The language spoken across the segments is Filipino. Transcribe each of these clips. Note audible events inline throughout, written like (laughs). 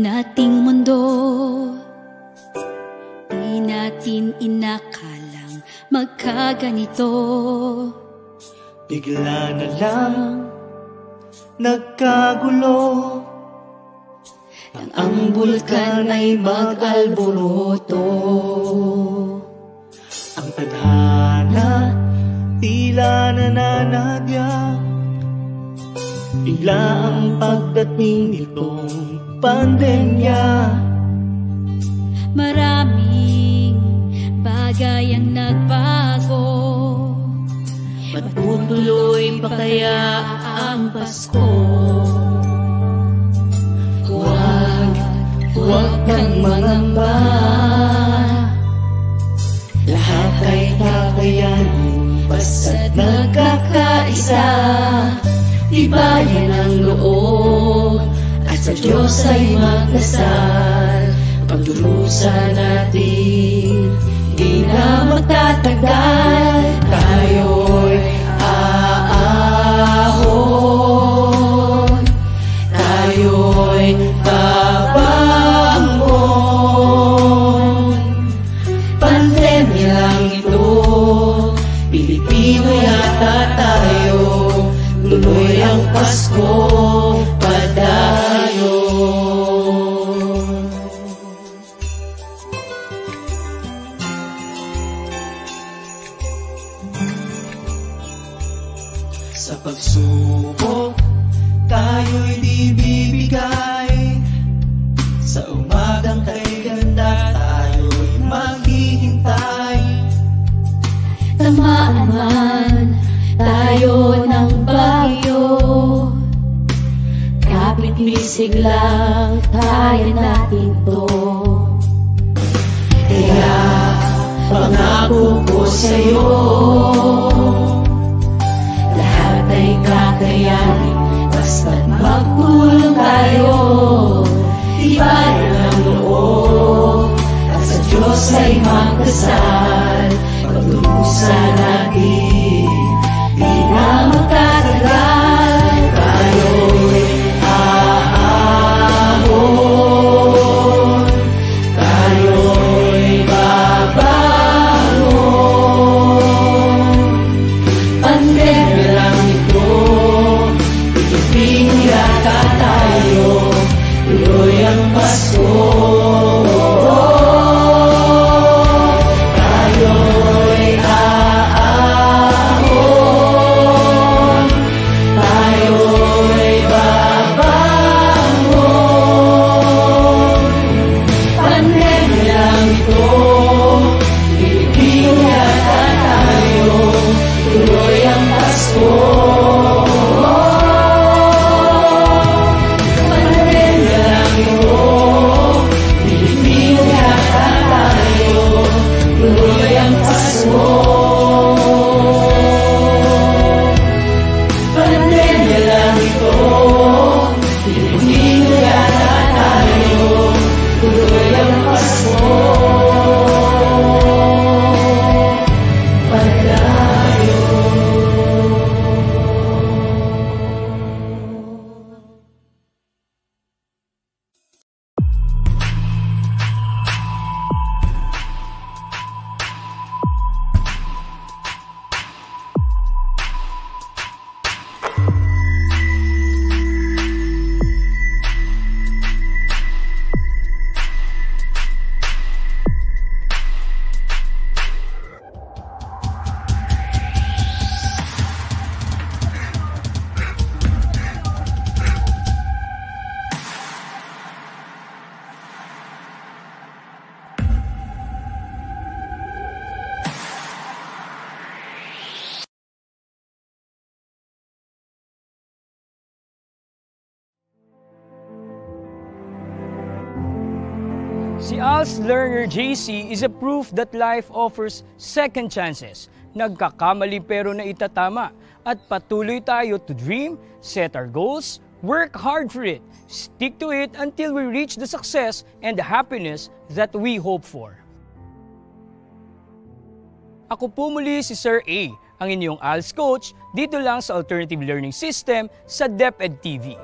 nating mundo Di natin inakalang magkaganito Bigla na lang nagkagulo Nang ang bulkan ay mag-alboroto Ang tadhana tila nananadya Bigla ang pagdating nitong pandemya Maraming bagay ang nagbago Matutuloy pa kaya ang Pasko Huwag, huwag kang mangamba Lahat ay kakayanin Basta't nagkakaisa Tibayan ang loob sa Diyos ay magdasal Pagdurusa natin Di na magtatagal Tayo'y aahon Tayo'y aahon naman tayo ng bagyo Kapit-misig lang kaya natin to Kaya pangako ko sa'yo Lahat ay kakayanin basta't magtulong tayo Ibayan ang loob at sa Diyos ay magdasal Pagtulusan ay Si Al's Learner JC is a proof that life offers second chances. Nagkakamali pero na itatama at patuloy tayo to dream, set our goals, work hard for it, stick to it until we reach the success and the happiness that we hope for. Ako po muli si Sir A, ang inyong ALS coach dito lang sa Alternative Learning System sa DepEd TV.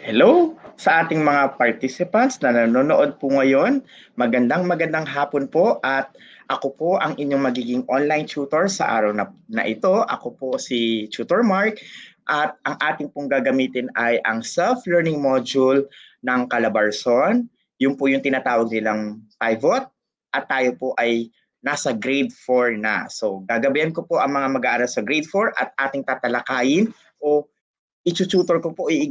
Hello sa ating mga participants na nanonood po ngayon. Magandang magandang hapon po at ako po ang inyong magiging online tutor sa araw na, na ito. Ako po si Tutor Mark at ang ating pong gagamitin ay ang self-learning module ng Calabarzon. Yung po yung tinatawag nilang pivot at tayo po ay nasa grade 4 na. So gagabayan ko po ang mga mag-aaral sa grade 4 at ating tatalakayin o i-tutor ko po, i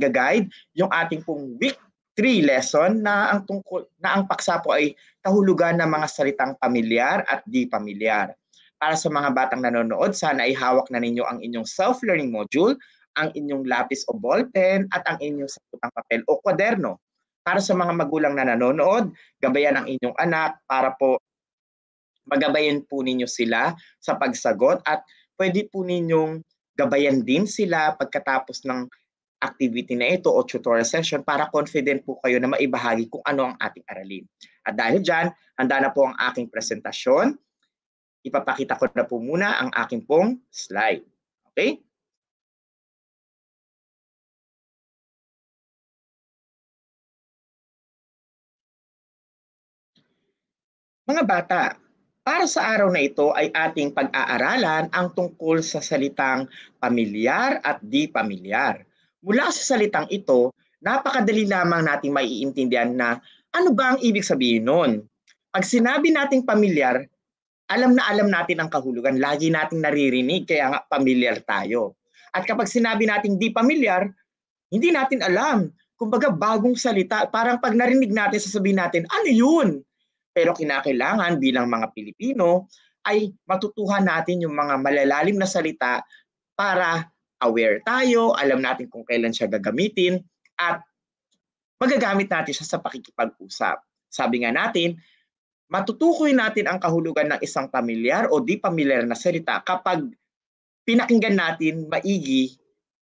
yung ating pong week 3 lesson na ang tungkol na ang paksa po ay kahulugan ng mga salitang pamilyar at di pamilyar. Para sa mga batang nanonood, sana ay hawak na ninyo ang inyong self-learning module, ang inyong lapis o ballpen at ang inyong sakutang papel o kwaderno. Para sa mga magulang na nanonood, gabayan ang inyong anak para po magabayan po ninyo sila sa pagsagot at pwede po ninyong gabayan din sila pagkatapos ng activity na ito o tutorial session para confident po kayo na maibahagi kung ano ang ating aralin. At dahil dyan, handa na po ang aking presentasyon. Ipapakita ko na po muna ang aking pong slide. Okay? Mga bata, para sa araw na ito ay ating pag-aaralan ang tungkol sa salitang pamilyar at di pamilyar. Mula sa salitang ito, napakadali lamang nating maiintindihan na ano ba ang ibig sabihin nun? Pag sinabi nating pamilyar, alam na alam natin ang kahulugan. Lagi nating naririnig, kaya nga pamilyar tayo. At kapag sinabi nating di pamilyar, hindi natin alam. Kumbaga bagong salita, parang pag narinig natin, sasabihin natin, ano yun? Pero kinakailangan bilang mga Pilipino ay matutuhan natin yung mga malalalim na salita para aware tayo, alam natin kung kailan siya gagamitin at magagamit natin siya sa pakikipag-usap. Sabi nga natin, matutukoy natin ang kahulugan ng isang pamilyar o di pamilyar na salita kapag pinakinggan natin maigi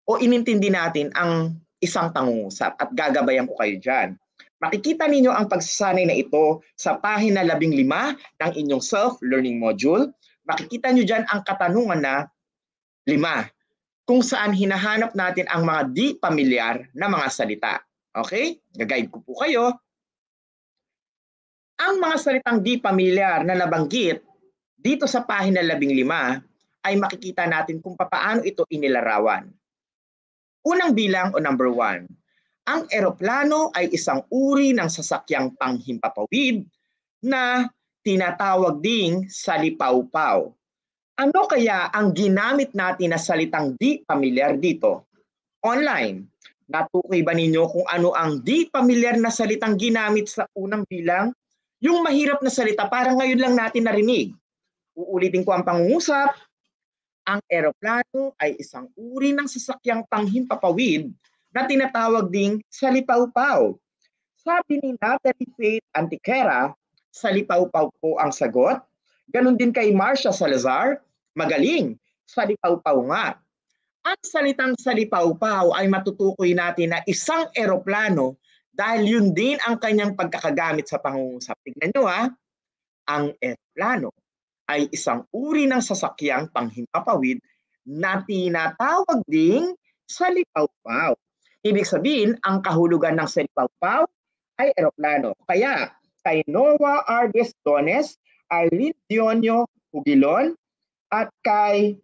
o inintindi natin ang isang pangungusap at gagabayan ko kayo dyan. Makikita ninyo ang pagsasanay na ito sa pahina 15 ng inyong self-learning module. Makikita nyo dyan ang katanungan na 5, kung saan hinahanap natin ang mga di pamilyar na mga salita. Okay? Gagayad ko po kayo. Ang mga salitang di pamilyar na nabanggit dito sa pahina 15 ay makikita natin kung paano ito inilarawan. Unang bilang o number 1 ang eroplano ay isang uri ng sasakyang panghimpapawid na tinatawag ding salipawpaw. Ano kaya ang ginamit natin na salitang di pamilyar dito? Online, natukoy ba ninyo kung ano ang di pamilyar na salitang ginamit sa unang bilang? Yung mahirap na salita parang ngayon lang natin narinig. Uulitin ko ang pangungusap. Ang eroplano ay isang uri ng sasakyang panghimpapawid na tinatawag ding salipawpaw. Sabi ni Natalie Faith Antiquera, salipawpaw po ang sagot. Ganon din kay Marcia Salazar, magaling, salipawpaw nga. Ang salitang salipawpaw ay matutukoy natin na isang eroplano dahil yun din ang kanyang pagkakagamit sa pangungusap. Tignan nyo ha, ang eroplano ay isang uri ng sasakyang panghimpapawid na tinatawag ding salipawpaw. Ibig sabihin, ang kahulugan ng salipagpaw ay eroplano. Kaya kay Noah R. Gastones, Arlene Dionio Hugilon, at kay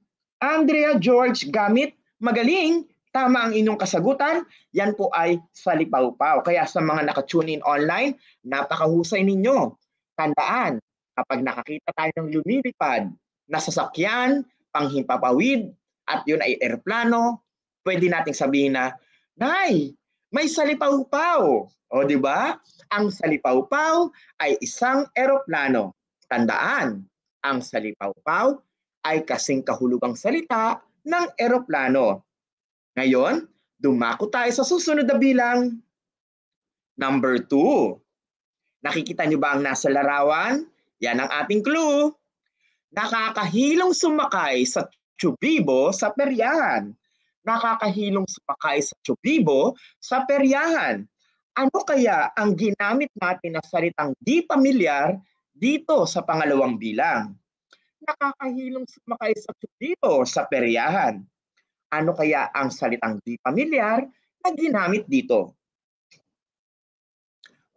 Andrea George Gamit, magaling, tama ang inyong kasagutan, yan po ay salipawpaw. Kaya sa mga nakatune in online, napakahusay ninyo. Tandaan, kapag nakakita tayo ng lumilipad na sasakyan, panghimpapawid, at yun ay eroplano, pwede nating sabihin na Nay, may salipaw-paw. O, di ba? Ang salipaw-paw ay isang eroplano. Tandaan, ang salipaw-paw ay kasing kahulugang salita ng eroplano. Ngayon, dumako tayo sa susunod na bilang. Number 2. Nakikita niyo ba ang nasa larawan? Yan ang ating clue. Nakakahilong sumakay sa tsubibo sa peryan nakakahilong sumakay sa Chubibo sa peryahan. Ano kaya ang ginamit natin na salitang di pamilyar dito sa pangalawang bilang? Nakakahilong sumakay sa Chubibo sa peryahan. Ano kaya ang salitang di pamilyar na ginamit dito?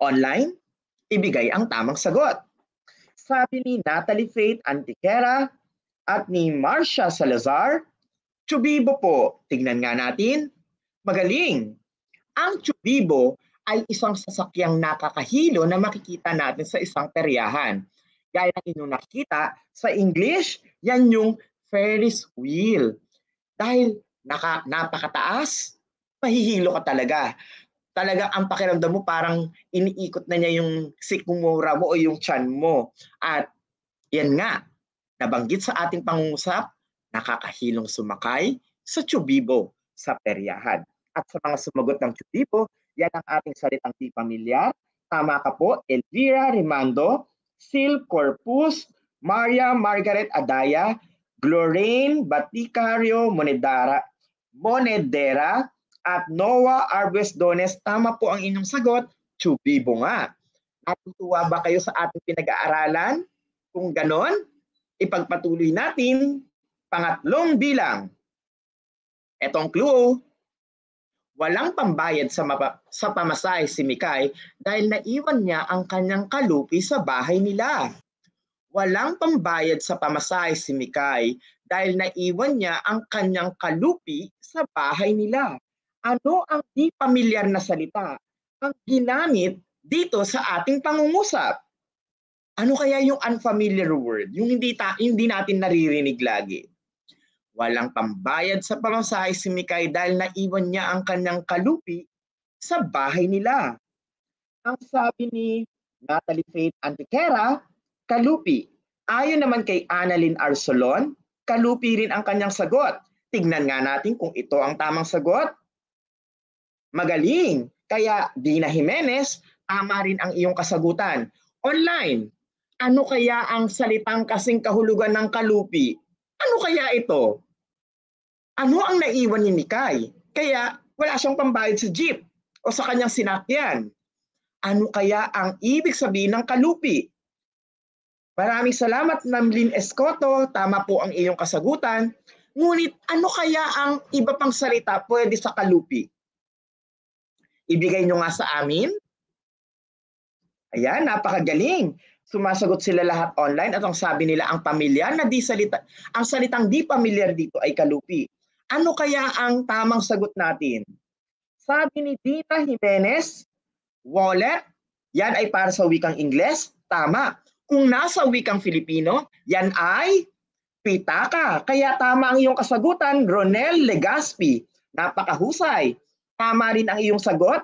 Online, ibigay ang tamang sagot. Sabi ni Natalie Faith Antiquera at ni Marcia Salazar, Chubibo po, tignan nga natin. Magaling! Ang chubibo ay isang sasakyang nakakahilo na makikita natin sa isang peryahan. Gaya ng inyong nakikita, sa English, yan yung Ferris wheel. Dahil naka, napakataas, mahihilo ka talaga. Talaga ang pakiramdam mo parang iniikot na niya yung sikumura mo o yung chan mo. At yan nga, nabanggit sa ating pangungusap, nakakahilong sumakay sa tsubibo sa peryahan. At sa mga sumagot ng tsubibo, yan ang ating salitang di pamilyar. Tama ka po, Elvira Rimando, Sil Corpus, Maria Margaret Adaya, Gloraine Baticario Monedara, Monedera, at Noah Arbes Dones. Tama po ang inyong sagot, tsubibo nga. Natutuwa ba kayo sa ating pinag-aaralan? Kung ganon, ipagpatuloy natin Pangatlong bilang. Etong clue, walang pambayad sa, mapa, sa pamasahe si Mikay dahil naiwan niya ang kanyang kalupi sa bahay nila. Walang pambayad sa pamasahe si Mikay dahil naiwan niya ang kanyang kalupi sa bahay nila. Ano ang di pamilyar na salita ang ginamit dito sa ating pangungusap? Ano kaya yung unfamiliar word, yung hindi, ta- hindi natin naririnig lagi? Walang pambayad sa pamasahe si Mikay dahil naiwan niya ang kanyang kalupi sa bahay nila. Ang sabi ni Natalie Faith Antiquera, kalupi. Ayon naman kay Annalyn Arsolon, kalupi rin ang kanyang sagot. Tignan nga natin kung ito ang tamang sagot. Magaling! Kaya Dina Jimenez, tama rin ang iyong kasagutan. Online, ano kaya ang salitang kasing kahulugan ng kalupi? Ano kaya ito? ano ang naiwan ni Nikay? Kaya wala siyang pambayad sa jeep o sa kanyang sinakyan. Ano kaya ang ibig sabihin ng kalupi? Maraming salamat, Namlin Escoto. Tama po ang iyong kasagutan. Ngunit ano kaya ang iba pang salita pwede sa kalupi? Ibigay nyo nga sa amin. Ayan, napakagaling. Sumasagot sila lahat online at ang sabi nila ang pamilya na di salita, ang salitang di pamilyar dito ay kalupi. Ano kaya ang tamang sagot natin? Sabi ni Dina Jimenez, wallet, yan ay para sa wikang Ingles. Tama. Kung nasa wikang Filipino, yan ay pitaka. Kaya tama ang iyong kasagutan, Ronel Legaspi. Napakahusay. Tama rin ang iyong sagot,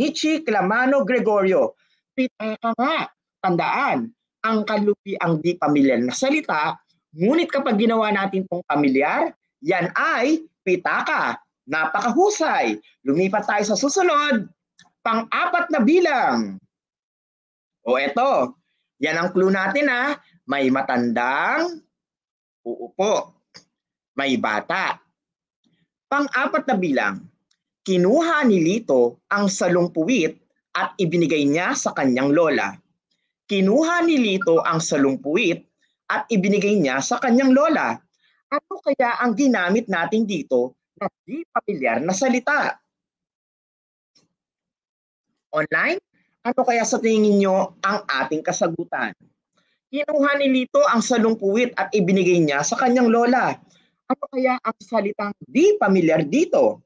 Nichi Clamano Gregorio. Pitaka nga. Tandaan, ang kalupi ang di pamilyar na salita, ngunit kapag ginawa natin itong pamilyar, yan ay pitaka. Napakahusay. Lumipat tayo sa susunod. Pang-apat na bilang. O eto, yan ang clue natin ha. Ah. May matandang uupo. May bata. Pang-apat na bilang. Kinuha ni Lito ang salungpuwit at ibinigay niya sa kanyang lola. Kinuha ni Lito ang salungpuwit at ibinigay niya sa kanyang lola. Ano kaya ang ginamit natin dito na di pamilyar na salita? Online, ano kaya sa tingin nyo ang ating kasagutan? Kinuha ni Lito ang salungpuwit at ibinigay niya sa kanyang lola. Ano kaya ang salitang di pamilyar dito?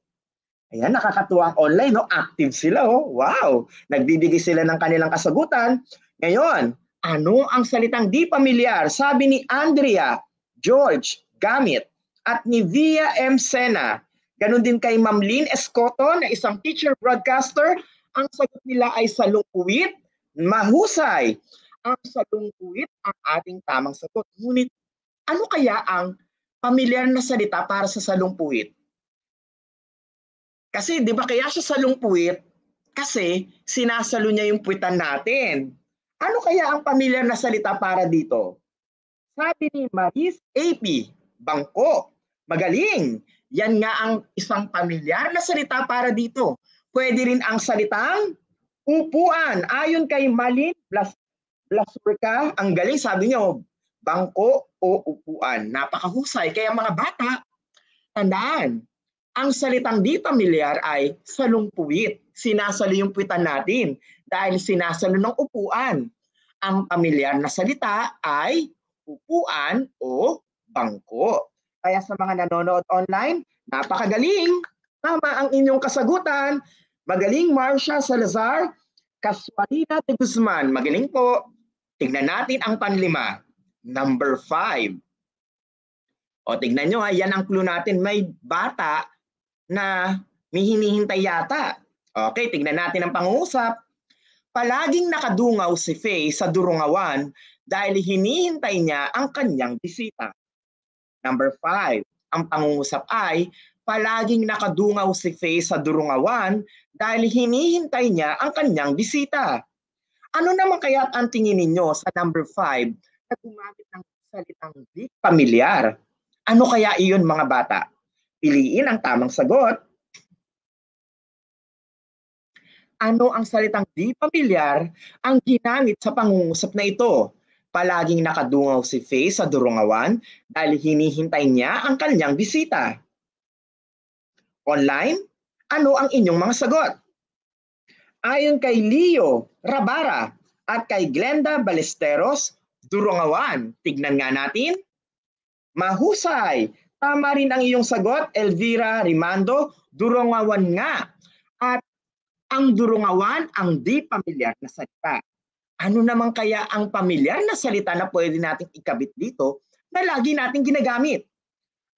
Ayan, nakakatuwa ang online, no? active sila. Oh. Wow! Nagbibigay sila ng kanilang kasagutan. Ngayon, ano ang salitang di pamilyar? Sabi ni Andrea, George, gamit. At ni Via M. Sena, ganun din kay Ma'am Lynn Escoto na isang teacher broadcaster, ang sagot nila ay salungkuit, mahusay. Ang salungkuit ang ating tamang sagot. Ngunit ano kaya ang pamilyar na salita para sa salungkuit? Kasi di ba kaya siya salungkuit? Kasi sinasalo niya yung puwitan natin. Ano kaya ang pamilyar na salita para dito? Sabi ni Maris AP, bangko. Magaling! Yan nga ang isang pamilyar na salita para dito. Pwede rin ang salitang upuan. Ayon kay Malin Blas Blasurka, ang galing sabi niya, oh, bangko o upuan. Napakahusay. Kaya mga bata, tandaan, ang salitang di pamilyar ay salungpuit. Sinasalo yung puwitan natin dahil sinasalo ng upuan. Ang pamilyar na salita ay upuan o bangko. Kaya sa mga nanonood online, napakagaling! Tama ang inyong kasagutan. Magaling Marcia Salazar, Casualina de Guzman. Magaling po. Tignan natin ang panlima. Number five. O tignan nyo, ha, ah, yan ang clue natin. May bata na may hinihintay yata. Okay, tignan natin ang pangusap. Palaging nakadungaw si Faye sa durungawan dahil hinihintay niya ang kanyang bisita. Number five, ang pangungusap ay palaging nakadungaw si Faye sa durungawan dahil hinihintay niya ang kanyang bisita. Ano naman kaya ang tingin ninyo sa number five na gumamit ng salitang di pamilyar? Ano kaya iyon mga bata? Piliin ang tamang sagot. ano ang salitang di pamilyar ang ginamit sa pangungusap na ito? Palaging nakadungaw si Faye sa durungawan dahil hinihintay niya ang kanyang bisita. Online, ano ang inyong mga sagot? Ayon kay Leo Rabara at kay Glenda Balesteros, durungawan. Tignan nga natin. Mahusay! Tama rin ang iyong sagot, Elvira Rimando. Durungawan nga. At ang durungawan ang di pamilyar na salita ano naman kaya ang pamilyar na salita na pwede nating ikabit dito na lagi nating ginagamit?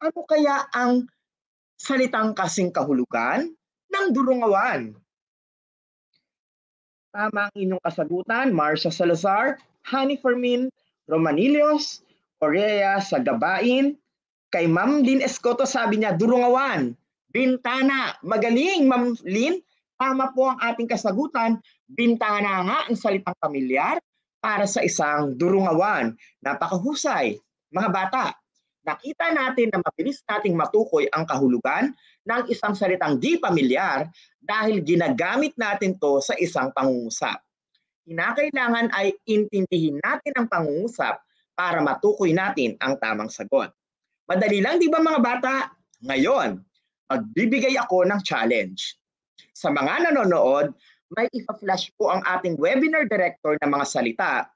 Ano kaya ang salitang kasing kahulugan ng durungawan? Tama ang inyong kasagutan, Marcia Salazar, Hani Fermin, Romanilios, Orea Sagabain, kay Ma'am Lynn Escoto sabi niya, durungawan, bintana, magaling Ma'am Lynn, Tama po ang ating kasagutan, bintana nga ang salitang pamilyar para sa isang durungawan. Napakahusay, mga bata. Nakita natin na mabilis nating matukoy ang kahulugan ng isang salitang di pamilyar dahil ginagamit natin to sa isang pangungusap. Kinakailangan ay intindihin natin ang pangungusap para matukoy natin ang tamang sagot. Madali lang, di ba mga bata? Ngayon, magbibigay ako ng challenge sa mga nanonood, may ipa-flash po ang ating webinar director ng mga salita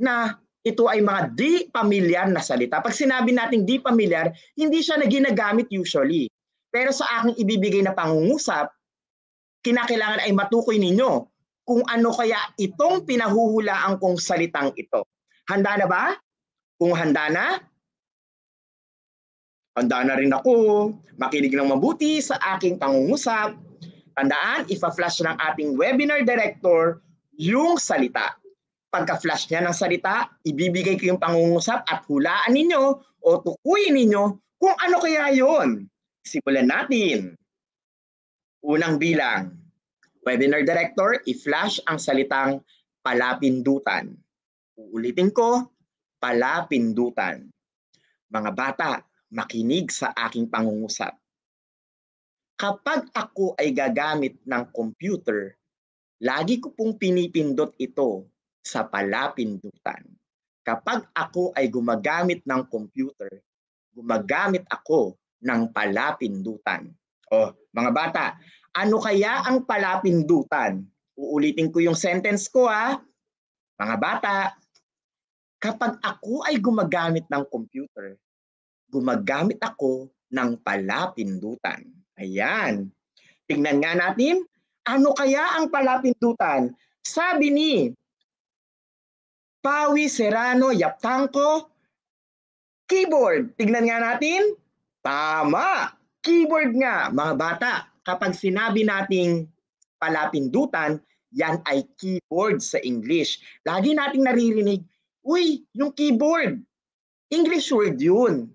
na ito ay mga di pamilyar na salita. Pag sinabi nating di pamilyar, hindi siya na ginagamit usually. Pero sa aking ibibigay na pangungusap, kinakailangan ay matukoy ninyo kung ano kaya itong pinahuhulaan kong salitang ito. Handa na ba? Kung handa na, handa na rin ako. Makinig ng mabuti sa aking pangungusap Tandaan, ifa-flash ng ating webinar director yung salita. Pagka-flash niya ng salita, ibibigay ko yung pangungusap at hulaan ninyo o tukuyin ninyo kung ano kaya yon. Simulan natin. Unang bilang, webinar director, i-flash ang salitang palapindutan. Uulitin ko, palapindutan. Mga bata, makinig sa aking pangungusap kapag ako ay gagamit ng computer, lagi ko pong pinipindot ito sa palapindutan. Kapag ako ay gumagamit ng computer, gumagamit ako ng palapindutan. Oh, mga bata, ano kaya ang palapindutan? Uulitin ko yung sentence ko ha. Ah. Mga bata, kapag ako ay gumagamit ng computer, gumagamit ako ng palapindutan. Ayan. Tingnan nga natin, ano kaya ang palapindutan? Sabi ni Pawi Serrano Yaptanko, keyboard. Tignan nga natin. Tama! Keyboard nga, mga bata. Kapag sinabi nating palapindutan, yan ay keyboard sa English. Lagi nating naririnig, uy, yung keyboard, English word yun.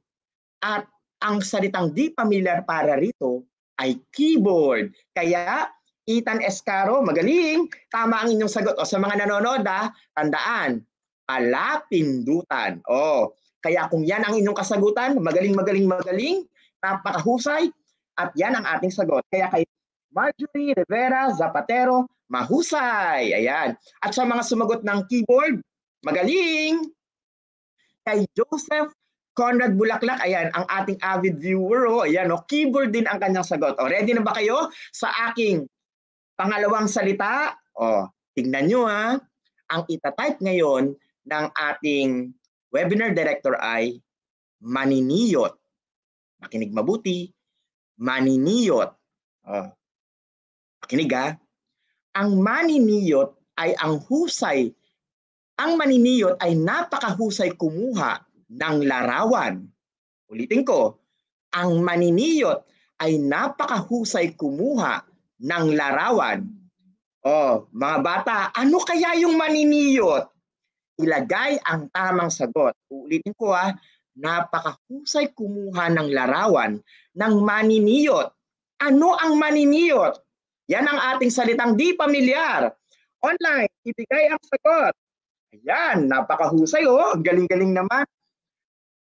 At ang salitang di familiar para rito ay keyboard. Kaya, Ethan Escaro, magaling. Tama ang inyong sagot. O sa mga nanonood, ah, tandaan, palapindutan. O, kaya kung yan ang inyong kasagutan, magaling, magaling, magaling, napakahusay, at yan ang ating sagot. Kaya kay Marjorie Rivera Zapatero, mahusay. Ayan. At sa mga sumagot ng keyboard, magaling! Kay Joseph Conrad Bulaklak, ayan, ang ating avid viewer, oh, ayan, oh, keyboard din ang kanyang sagot. Oh, ready na ba kayo sa aking pangalawang salita? Oh, tingnan nyo ha. Ah. Ang itatype ngayon ng ating webinar director ay maniniyot. Makinig mabuti, maniniyot. Oh, makinig ha. Ah. Ang maniniyot ay ang husay. Ang maniniyot ay napakahusay kumuha ng larawan. Ulitin ko, ang maniniyot ay napakahusay kumuha ng larawan. Oh, mga bata, ano kaya yung maniniyot? Ilagay ang tamang sagot. Uulitin ko ha, ah, napakahusay kumuha ng larawan ng maniniyot. Ano ang maniniyot? Yan ang ating salitang di pamilyar. Online, ibigay ang sagot. Ayan, napakahusay oh. galing-galing naman.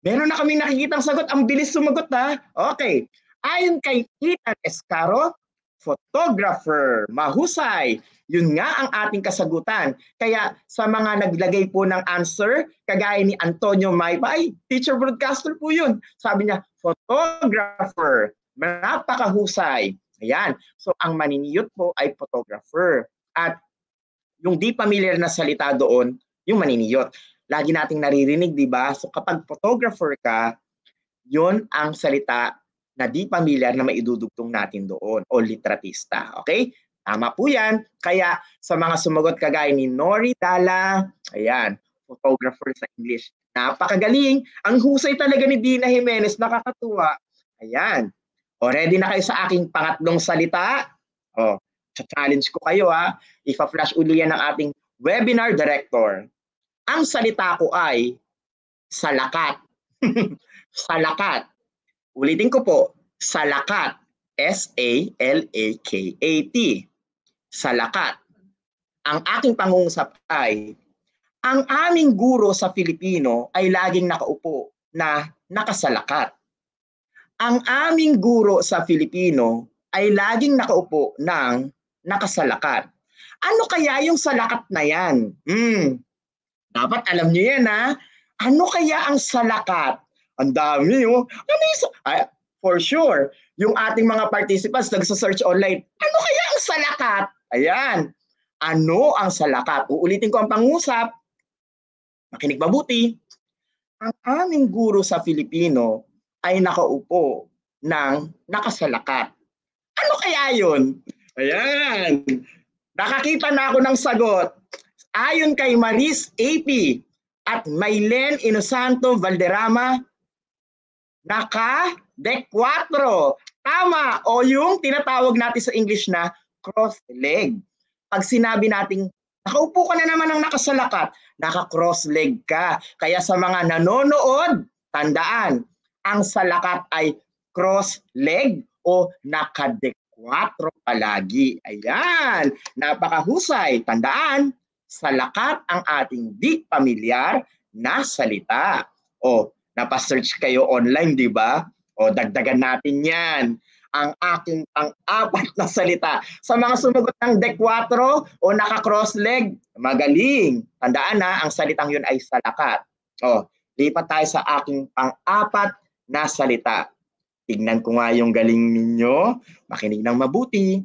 Meron na kami nakikitang sagot. Ang bilis sumagot ha. Okay. Ayon kay Ethan Escaro, photographer, mahusay. Yun nga ang ating kasagutan. Kaya sa mga naglagay po ng answer, kagaya ni Antonio Maybay, teacher broadcaster po yun. Sabi niya, photographer, napakahusay. Ayan. So ang maniniyot po ay photographer. At yung di familiar na salita doon, yung maniniyot lagi nating naririnig, di ba? So kapag photographer ka, yon ang salita na di pamilyar na maidudugtong natin doon o litratista. Okay? Tama po yan. Kaya sa mga sumagot kagaya ni Nori Dala, ayan, photographer sa English. Napakagaling. Ang husay talaga ni Dina Jimenez. Nakakatuwa. Ayan. O, ready na kayo sa aking pangatlong salita? O, challenge ko kayo ha. Ipa-flash uli yan ng ating webinar director. Ang salita ko ay salakat. (laughs) salakat. Ulitin ko po, salakat. S-A-L-A-K-A-T. Salakat. Ang aking pangungusap ay, ang aming guro sa Filipino ay laging nakaupo na nakasalakat. Ang aming guro sa Filipino ay laging nakaupo ng nakasalakat. Ano kaya yung salakat na yan? Hmm, dapat alam niyo yan ha. Ano kaya ang salakat? Ang dami oh. Ano yung, ah, for sure, yung ating mga participants nagsa-search online. Ano kaya ang salakat? Ayan. Ano ang salakat? Uulitin ko ang pangusap. Makinig mabuti. Ang aming guro sa Filipino ay nakaupo ng nakasalakat. Ano kaya yun? Ayan. Nakakita na ako ng sagot. Ayon kay Maris AP at Maylen Inosanto Valderrama, naka de 4. Tama o yung tinatawag natin sa English na cross-leg. Pag sinabi nating nakaupo ka na naman ng nakasalakat, naka-cross-leg ka. Kaya sa mga nanonood, tandaan, ang salakat ay cross-leg o nakadek 4 palagi. Ayan, napakahusay. Tandaan, salakat ang ating di pamilyar na salita. O, napasearch kayo online, di ba? O, dagdagan natin yan ang aking pang-apat na salita. Sa mga sumagot ng deck 4 o naka-cross leg, magaling. Tandaan na, ang salitang yun ay salakat. O, lipat tayo sa aking pang-apat na salita. Tignan ko nga yung galing ninyo. Makinig ng mabuti.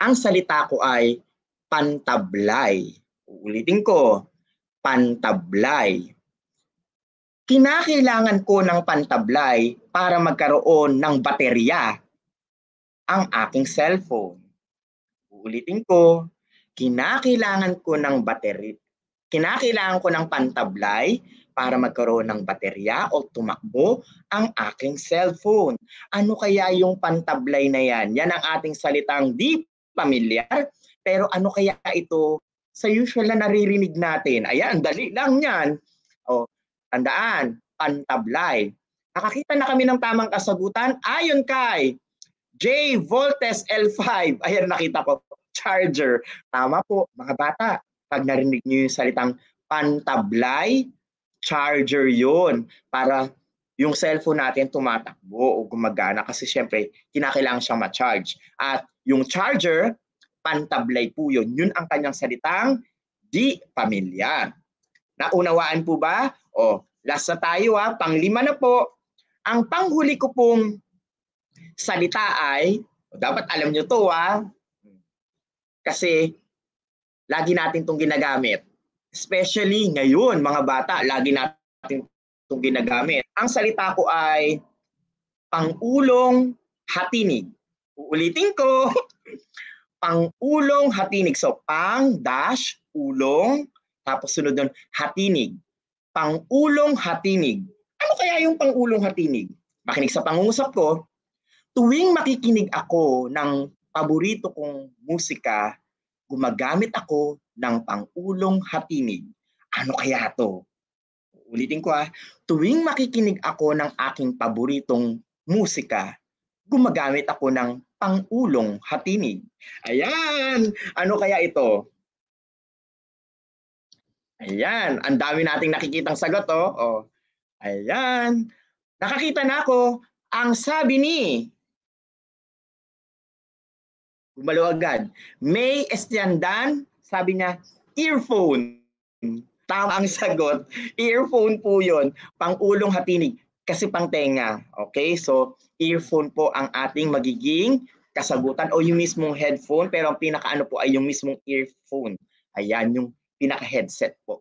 Ang salita ko ay pantablay. Uulitin ko, pantablay. Kinakailangan ko ng pantablay para magkaroon ng baterya ang aking cellphone. Uulitin ko, kinakailangan ko ng bateri kinakailangan ko ng pantablay para magkaroon ng baterya o tumakbo ang aking cellphone. Ano kaya yung pantablay na yan? Yan ang ating salitang di pamilyar pero ano kaya ito sa usual na naririnig natin? Ayan, dali lang yan. O, oh, tandaan, pantablay. Nakakita na kami ng tamang kasagutan ayon kay J. Voltes L5. Ayan, nakita ko. Charger. Tama po, mga bata. Pag narinig niyo yung salitang pantablay, charger yon para yung cellphone natin tumatakbo o gumagana kasi syempre kinakailangan siyang ma-charge. At yung charger, pantablay po yun. Yun ang kanyang salitang di pamilya. Naunawaan po ba? O, last na tayo ha, panglima na po. Ang panghuli ko pong salita ay, dapat alam nyo to ha, kasi lagi natin itong ginagamit. Especially ngayon, mga bata, lagi natin itong ginagamit. Ang salita ko ay pangulong hatinig. Uulitin ko, (laughs) pangulong hatinig. So, pang dash, ulong, tapos sunod nun, hatinig. Pangulong hatinig. Ano kaya yung pangulong hatinig? Makinig sa pangungusap ko, tuwing makikinig ako ng paborito kong musika, gumagamit ako ng pangulong hatinig. Ano kaya to? Ulitin ko ah, tuwing makikinig ako ng aking paboritong musika, gumagamit ako ng pangulong hatinig. Ayan! Ano kaya ito? Ayan, ang dami nating nakikitang sagot oh. oh. Ayan. Nakakita na ako ang sabi ni Gumalaw agad. May Estiandan, sabi niya, earphone. Tama ang sagot. Earphone po yun. Pangulong hatinig. Kasi pang tenga. Okay, so earphone po ang ating magiging kasagutan o yung mismong headphone pero ang pinakaano po ay yung mismong earphone. Ayan yung pinaka-headset po.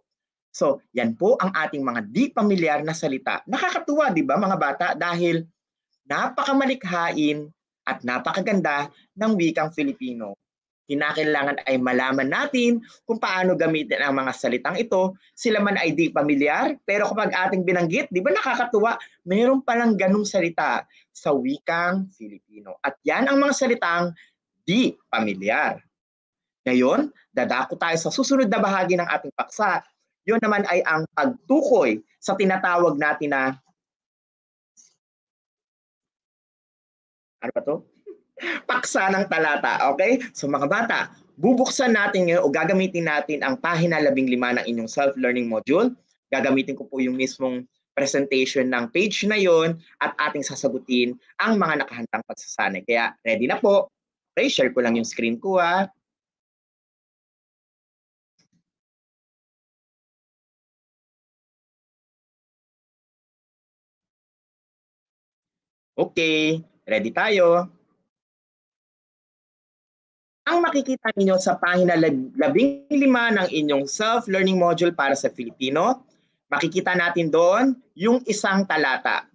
So, yan po ang ating mga di pamilyar na salita. Nakakatuwa, di ba mga bata? Dahil napakamalikhain at napakaganda ng wikang Filipino. Kinakailangan ay malaman natin kung paano gamitin ang mga salitang ito. Sila man ay di pamilyar, pero kapag ating binanggit, di ba nakakatuwa, mayroon palang ganung salita sa wikang Filipino. At yan ang mga salitang di pamilyar. Ngayon, dadako tayo sa susunod na bahagi ng ating paksa. Yun naman ay ang pagtukoy sa tinatawag natin na ano ba to? paksa ng talata, okay? So mga bata, bubuksan natin ngayon o gagamitin natin ang pahina 15 ng inyong self-learning module. Gagamitin ko po yung mismong presentation ng page na yon at ating sasagutin ang mga nakahandang pagsasanay. Kaya ready na po. Okay, share ko lang yung screen ko ha. Ah. Okay, ready tayo ang makikita ninyo sa pahina 15 ng inyong self-learning module para sa Filipino. Makikita natin doon yung isang talata.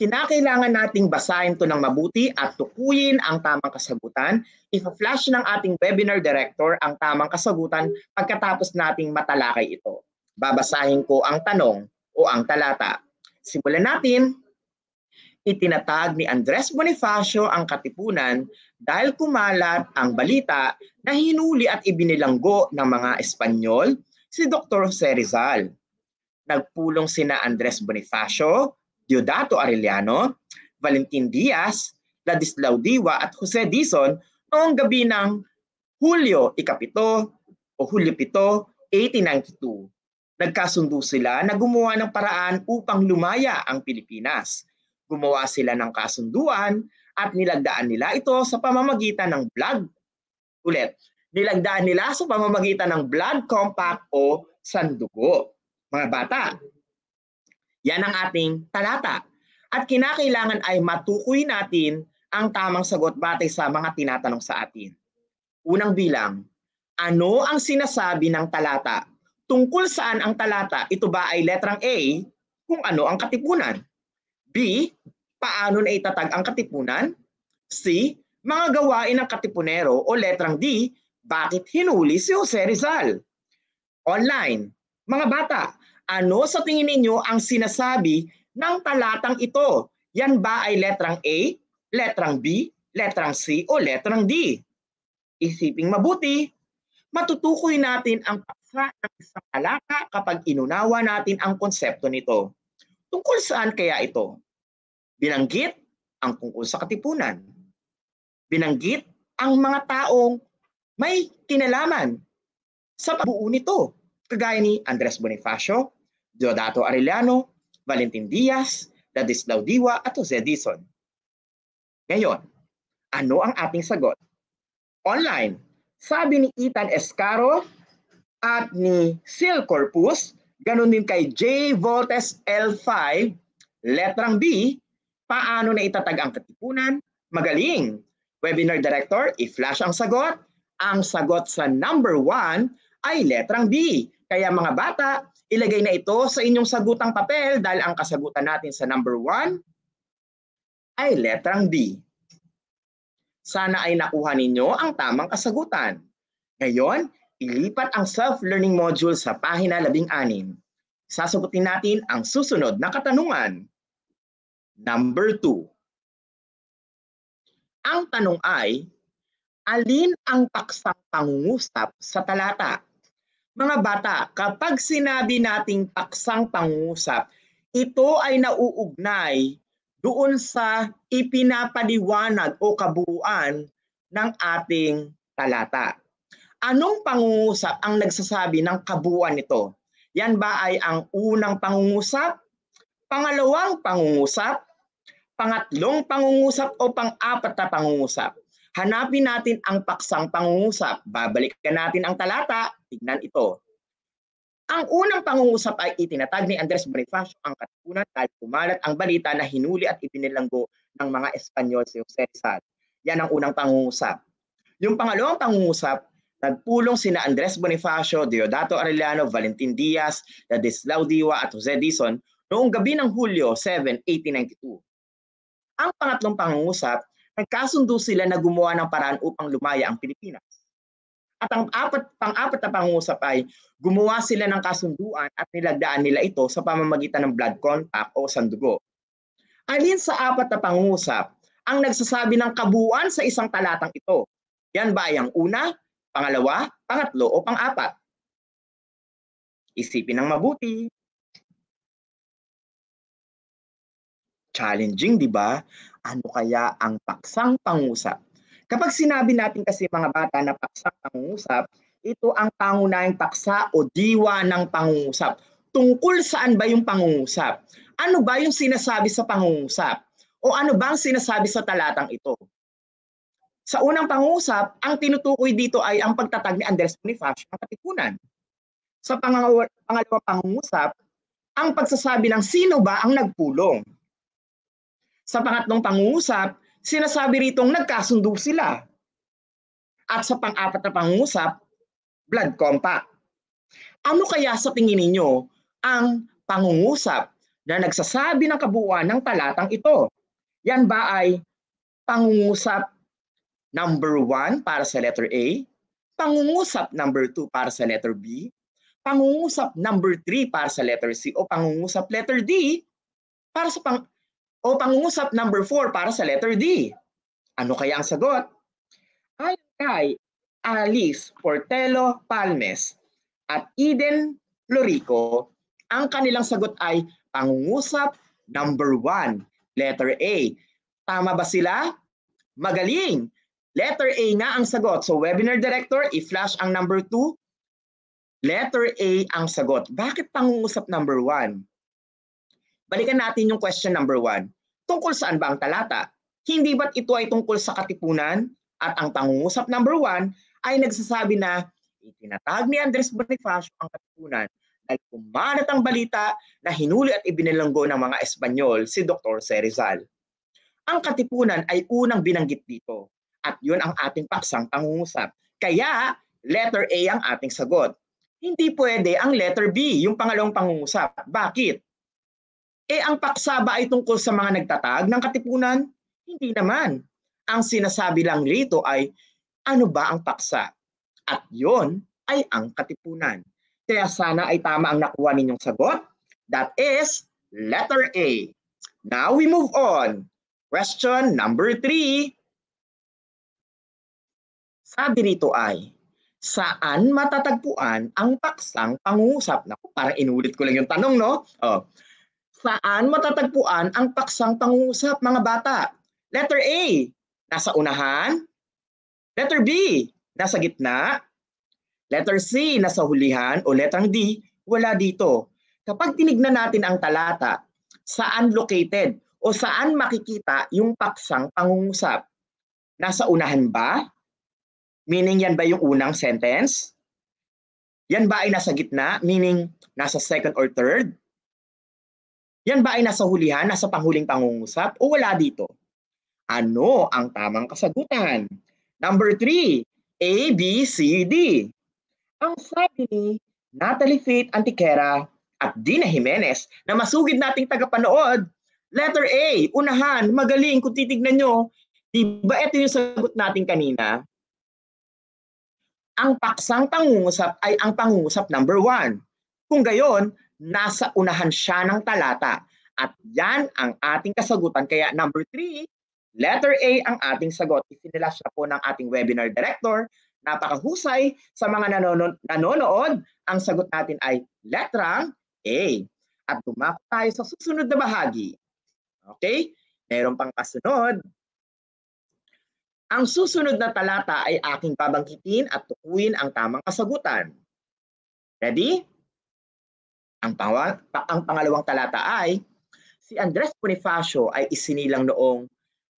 Kinakailangan nating basahin to ng mabuti at tukuyin ang tamang kasagutan. Ipa-flash ng ating webinar director ang tamang kasagutan pagkatapos nating matalakay ito. Babasahin ko ang tanong o ang talata. Simulan natin itinatag ni Andres Bonifacio ang Katipunan dahil kumalat ang balita na hinuli at ibinilanggo ng mga Espanyol si Dr. Jose Rizal. Nagpulong sina Andres Bonifacio, Diodato Arellano, Valentin Diaz, Ladislao Diwa at Jose Dizon noong gabi ng Hulyo ikapito o Hulyo pito, 1892. Nagkasundo sila na gumawa ng paraan upang lumaya ang Pilipinas gumawa sila ng kasunduan at nilagdaan nila ito sa pamamagitan ng blood. Ulit, nilagdaan nila sa pamamagitan ng blood compact o sandugo. Mga bata, yan ang ating talata. At kinakailangan ay matukoy natin ang tamang sagot batay sa mga tinatanong sa atin. Unang bilang, ano ang sinasabi ng talata? Tungkol saan ang talata? Ito ba ay letrang A? Kung ano ang katipunan? B. Paano na itatag ang katipunan? C. Mga gawain ng katipunero o letrang D. Bakit hinuli si Jose Rizal? Online. Mga bata, ano sa tingin ninyo ang sinasabi ng talatang ito? Yan ba ay letrang A, letrang B, letrang C, o letrang D? Isiping mabuti, matutukoy natin ang paksa ng isang talata kapag inunawa natin ang konsepto nito. Tungkol saan kaya ito? Binanggit ang tungkol sa katipunan. Binanggit ang mga taong may kinalaman sa pagbuo nito, kagaya ni Andres Bonifacio, Deodato Arellano, Valentin Diaz, Ladislao Diwa at Jose Dizon. Ngayon, ano ang ating sagot? Online, sabi ni Ethan Escaro at ni Sil Corpus, ganun din kay J. Voltes L5, letrang B, Paano na itatag ang katipunan? Magaling! Webinar Director, i-flash ang sagot. Ang sagot sa number 1 ay letrang B. Kaya mga bata, ilagay na ito sa inyong sagutang papel dahil ang kasagutan natin sa number 1 ay letrang B. Sana ay nakuha ninyo ang tamang kasagutan. Ngayon, ilipat ang self-learning module sa pahina 16. Sasagutin natin ang susunod na katanungan. Number two, ang tanong ay, alin ang paksang pangungusap sa talata? Mga bata, kapag sinabi nating paksang pangungusap, ito ay nauugnay doon sa ipinapaliwanag o kabuuan ng ating talata. Anong pangungusap ang nagsasabi ng kabuuan nito? Yan ba ay ang unang pangungusap, pangalawang pangungusap, Pangatlong pangungusap o pang-apat na pangungusap. Hanapin natin ang paksang pangungusap. Babalikan natin ang talata. Tignan ito. Ang unang pangungusap ay itinatag ni Andres Bonifacio ang katipunan dahil kumalat ang balita na hinuli at ipinilanggo ng mga Espanyol si Jose Rizal. Yan ang unang pangungusap. Yung pangalawang pangungusap, nagpulong sina Andres Bonifacio, Deodato Arellano, Valentin Diaz, Ladislao Diwa at Jose Dizon noong gabi ng Hulyo 7, 1892. Ang pangatlong pangungusap, nagkasundo sila na gumawa ng paraan upang lumaya ang Pilipinas. At ang apat, pang-apat na pangungusap ay gumawa sila ng kasunduan at nilagdaan nila ito sa pamamagitan ng blood contact o sandugo. Alin sa apat na pangungusap ang nagsasabi ng kabuuan sa isang talatang ito? Yan ba ay ang una, pangalawa, pangatlo o pang-apat? Isipin ng mabuti. challenging, di ba? Ano kaya ang paksang pangusap? Kapag sinabi natin kasi mga bata na paksang pangusap, ito ang pangunahing paksa o diwa ng pangusap. Tungkol saan ba yung pangusap? Ano ba yung sinasabi sa pangusap? O ano ba ang sinasabi sa talatang ito? Sa unang pangusap, ang tinutukoy dito ay ang pagtatag ni Andres Bonifacio ng katipunan. Sa pangalawang pangusap, ang pagsasabi ng sino ba ang nagpulong. Sa pangatlong pangungusap, sinasabi ritong nagkasundo sila. At sa pang-apat na pangungusap, blood compact. Ano kaya sa tingin ninyo ang pangungusap na nagsasabi ng kabuuan ng talatang ito? Yan ba ay pangungusap number 1 para sa letter A, pangungusap number 2 para sa letter B, pangungusap number 3 para sa letter C, o pangungusap letter D para sa pang o pangungusap number 4 para sa letter D. Ano kaya ang sagot? Ayon kay Alice Portelo Palmes at Eden Lorico, ang kanilang sagot ay pangungusap number 1, letter A. Tama ba sila? Magaling! Letter A na ang sagot. So webinar director, i-flash ang number 2. Letter A ang sagot. Bakit pangungusap number 1? Balikan natin yung question number 1 Tungkol saan ba ang talata? Hindi ba't ito ay tungkol sa katipunan? At ang pangungusap number one ay nagsasabi na itinatag ni Andres Bonifacio ang katipunan dahil kumalat ang balita na hinuli at ibinilanggo ng mga Espanyol si Dr. Serizal. Ang katipunan ay unang binanggit dito at yun ang ating paksang pangungusap. Kaya letter A ang ating sagot. Hindi pwede ang letter B, yung pangalawang pangungusap. Bakit? Eh ang paksa ba ay tungkol sa mga nagtatag ng katipunan? Hindi naman. Ang sinasabi lang rito ay ano ba ang paksa? At yon ay ang katipunan. Kaya sana ay tama ang nakuha ninyong sagot. That is letter A. Now we move on. Question number 3. Sabi rito ay, saan matatagpuan ang paksang pangungusap? Naku, parang inulit ko lang yung tanong, no? Oh, Saan matatagpuan ang paksang pangungusap mga bata? Letter A, nasa unahan. Letter B, nasa gitna. Letter C, nasa hulihan. O letrang D, wala dito. Kapag tinignan natin ang talata, saan located o saan makikita yung paksang pangungusap? Nasa unahan ba? Meaning yan ba yung unang sentence? Yan ba ay nasa gitna? Meaning nasa second or third? Yan ba ay nasa hulihan, nasa panghuling pangungusap o wala dito? Ano ang tamang kasagutan? Number 3, A, B, C, D. Ang sabi ni Natalie Faith Antiquera at Dina Jimenez na masugid nating tagapanood, letter A, unahan, magaling kung titignan nyo. ba diba ito yung sagot natin kanina? Ang paksang pangungusap ay ang pangungusap number 1. Kung gayon, nasa unahan siya ng talata. At yan ang ating kasagutan. Kaya number three, letter A ang ating sagot. Isinila siya po ng ating webinar director. Napakahusay sa mga nanono- nanonood. Ang sagot natin ay letrang A. At dumako tayo sa susunod na bahagi. Okay? Meron pang kasunod. Ang susunod na talata ay aking pabanggitin at tukuyin ang tamang kasagutan. Ready? Ang, pangawa, pa, ang pangalawang talata ay, si Andres Bonifacio ay isinilang noong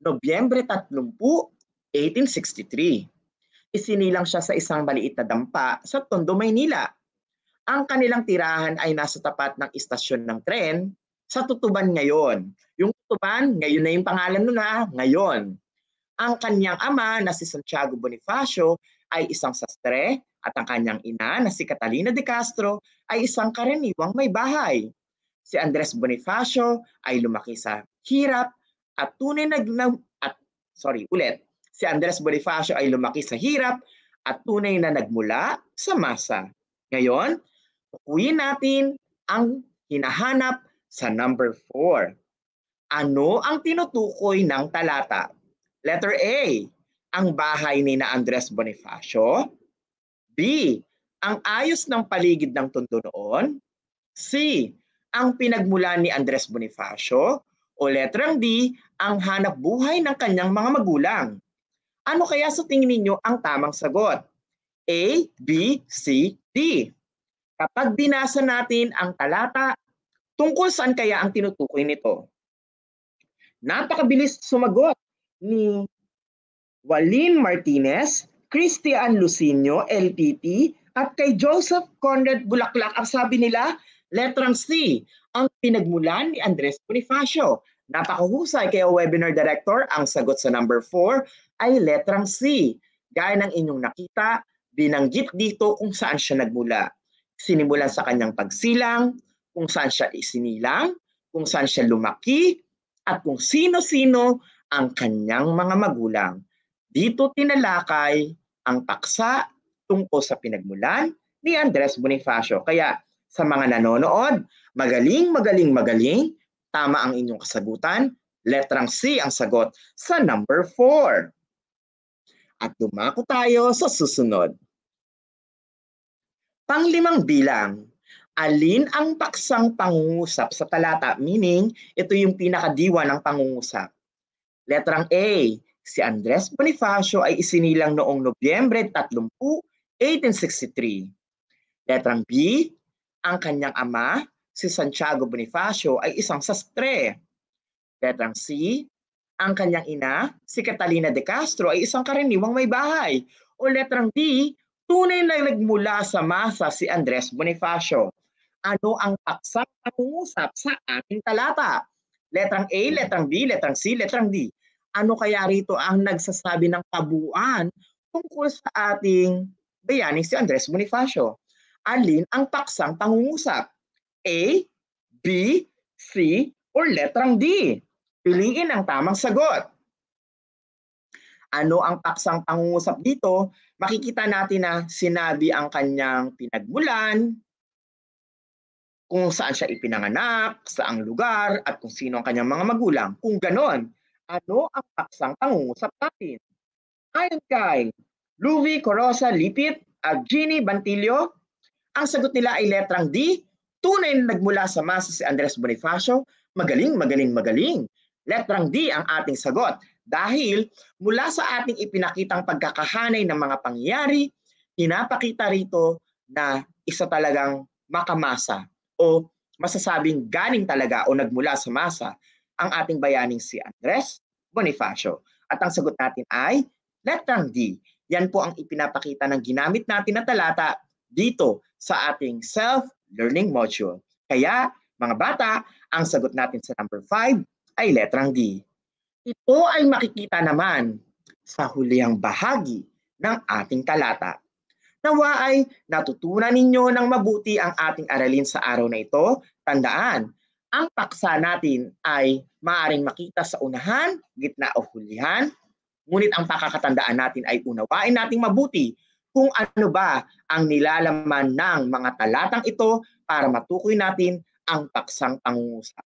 Nobyembre 30, 1863. Isinilang siya sa isang maliit na dampa sa Tondo, Maynila. Ang kanilang tirahan ay nasa tapat ng istasyon ng tren sa Tutuban ngayon. Yung Tutuban, ngayon na yung pangalan nun na, ah, ngayon. Ang kanyang ama na si Santiago Bonifacio ay isang sastre at ang kanyang ina na si Catalina de Castro ay isang karaniwang may bahay. Si Andres Bonifacio ay lumaki sa hirap at tunay na at sorry, ulit. Si Andres Bonifacio ay lumaki sa hirap at tunay na nagmula sa masa. Ngayon, tukuyin natin ang hinahanap sa number 4. Ano ang tinutukoy ng talata? Letter A, ang bahay ni na Andres Bonifacio. B. Ang ayos ng paligid ng tondo noon. C. Ang pinagmulan ni Andres Bonifacio. O letrang D. Ang hanap buhay ng kanyang mga magulang. Ano kaya sa tingin ninyo ang tamang sagot? A, B, C, D. Kapag binasa natin ang talata, tungkol saan kaya ang tinutukoy nito? Napakabilis sumagot ni Walin Martinez Christian Lucinio, LTT, at kay Joseph Conrad Bulaklak, ang sabi nila, letrang C, ang pinagmulan ni Andres Bonifacio. Napakahusay kay webinar director, ang sagot sa number 4 ay letrang C. Gaya ng inyong nakita, binanggit dito kung saan siya nagmula. Sinimulan sa kanyang pagsilang, kung saan siya isinilang, kung saan siya lumaki, at kung sino-sino ang kanyang mga magulang. Dito tinalakay ang paksa tungkol sa pinagmulan ni Andres Bonifacio. Kaya sa mga nanonood, magaling, magaling, magaling, tama ang inyong kasagutan. Letrang C ang sagot sa number 4. At dumako tayo sa susunod. Panglimang bilang, alin ang paksang pangungusap sa talata? Meaning, ito yung pinakadiwa ng pangungusap. Letrang A, Si Andres Bonifacio ay isinilang noong Nobyembre 30, 1863. Letrang B, ang kanyang ama, si Santiago Bonifacio, ay isang sastre. Letrang C, ang kanyang ina, si Catalina de Castro, ay isang karaniwang may bahay. O letrang D, tunay na nagmula sa masa si Andres Bonifacio. Ano ang paksang pangungusap sa ating talata? Letrang A, letrang B, letrang C, letrang D ano kaya rito ang nagsasabi ng kabuuan tungkol sa ating bayani si Andres Bonifacio? Alin ang paksang pangungusap? A, B, C, or letrang D? Piliin ang tamang sagot. Ano ang paksang pangungusap dito? Makikita natin na sinabi ang kanyang pinagmulan, kung saan siya ipinanganak, saang lugar, at kung sino ang kanyang mga magulang. Kung ganon, ano ang paksang pangungusap natin. Ayon kay Luvi Corosa Lipit at Ginny Bantillo, ang sagot nila ay letrang D, tunay na nagmula sa masa si Andres Bonifacio, magaling, magaling, magaling. Letrang D ang ating sagot dahil mula sa ating ipinakitang pagkakahanay ng mga pangyayari, pinapakita rito na isa talagang makamasa o masasabing galing talaga o nagmula sa masa ang ating bayaning si Andres Bonifacio? At ang sagot natin ay letrang D. Yan po ang ipinapakita ng ginamit natin na talata dito sa ating self-learning module. Kaya, mga bata, ang sagot natin sa number 5 ay letrang D. Ito ay makikita naman sa hulihang bahagi ng ating talata. Nawa ay natutunan ninyo ng mabuti ang ating aralin sa araw na ito. Tandaan, ang paksa natin ay maaaring makita sa unahan, gitna o hulihan. Ngunit ang pakakatandaan natin ay unawain nating mabuti kung ano ba ang nilalaman ng mga talatang ito para matukoy natin ang paksang pangungusap.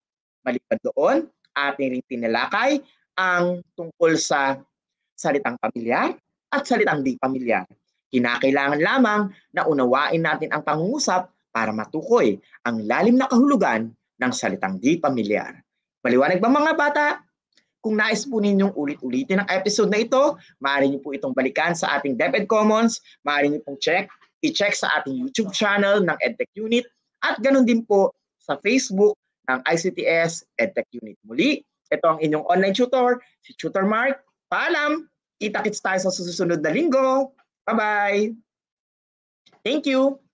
Maliban doon, ating rin tinalakay ang tungkol sa salitang pamilyar at salitang di pamilyar. Kinakailangan lamang na unawain natin ang pangungusap para matukoy ang lalim na kahulugan ng salitang di pamilyar. Maliwanag ba mga bata? Kung nais po ninyong ulit-ulitin ang episode na ito, maaari niyo po itong balikan sa ating DepEd Commons, maaari niyo pong check, i-check sa ating YouTube channel ng EdTech Unit, at ganun din po sa Facebook ng ICTS EdTech Unit. Muli, ito ang inyong online tutor, si Tutor Mark. Paalam! Kita-kits tayo sa susunod na linggo. Bye-bye! Thank you!